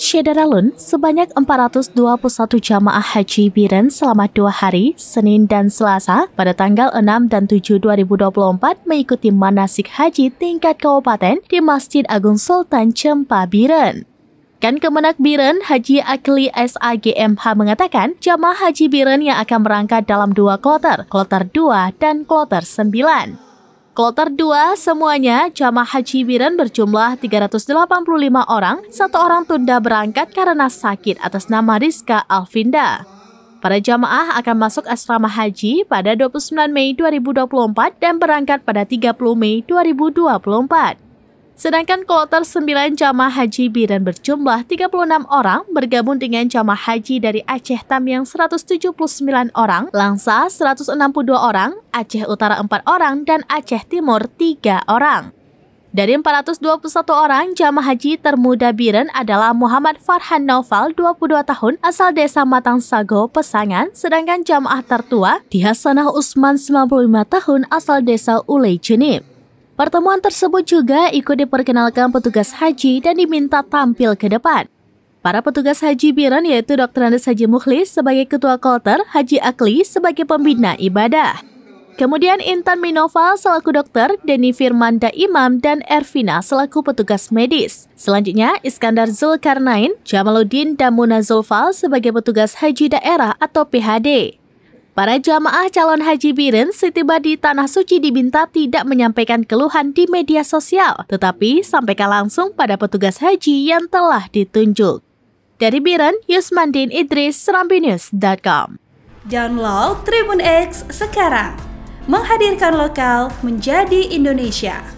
Syedaralun, sebanyak 421 jamaah haji Biren selama dua hari, Senin dan Selasa, pada tanggal 6 dan 7 2024 mengikuti manasik haji tingkat kabupaten di Masjid Agung Sultan Cempa Biren. Kan Kemenak Biren Haji Akli SAGMH mengatakan jamaah haji Biren yang akan berangkat dalam dua kloter, kloter 2 dan kloter 9. Kloter 2 semuanya jamaah haji Biren berjumlah 385 orang, satu orang tunda berangkat karena sakit atas nama Rizka Alvinda. Para jamaah akan masuk asrama haji pada 29 Mei 2024 dan berangkat pada 30 Mei 2024. Sedangkan kloter 9 jamaah haji Biren berjumlah 36 orang bergabung dengan jamaah haji dari Aceh Tamiang 179 orang, Langsa 162 orang, Aceh Utara 4 orang, dan Aceh Timur 3 orang. Dari 421 orang, jamaah haji termuda Biren adalah Muhammad Farhan Noval 22 tahun, asal desa Matang Sago, Pesangan, sedangkan jamaah tertua, Dihasanah Usman, 95 tahun, asal desa Ulejenib. Jenib. Pertemuan tersebut juga ikut diperkenalkan petugas haji dan diminta tampil ke depan. Para petugas haji biran yaitu Dr. Andes Haji Mukhlis sebagai ketua kolter, Haji Akli sebagai pembina ibadah. Kemudian Intan Minova selaku dokter, Denny Firmanda Imam, dan Ervina selaku petugas medis. Selanjutnya, Iskandar Zulkarnain, Jamaluddin, dan Muna Zulfal sebagai petugas haji daerah atau PHD. Para jamaah calon haji Biren setiba di Tanah Suci diminta tidak menyampaikan keluhan di media sosial, tetapi sampaikan langsung pada petugas haji yang telah ditunjuk. Dari Biren, Yusmandin Idris, Serambinews.com. Download Tribun X sekarang. Menghadirkan lokal menjadi Indonesia.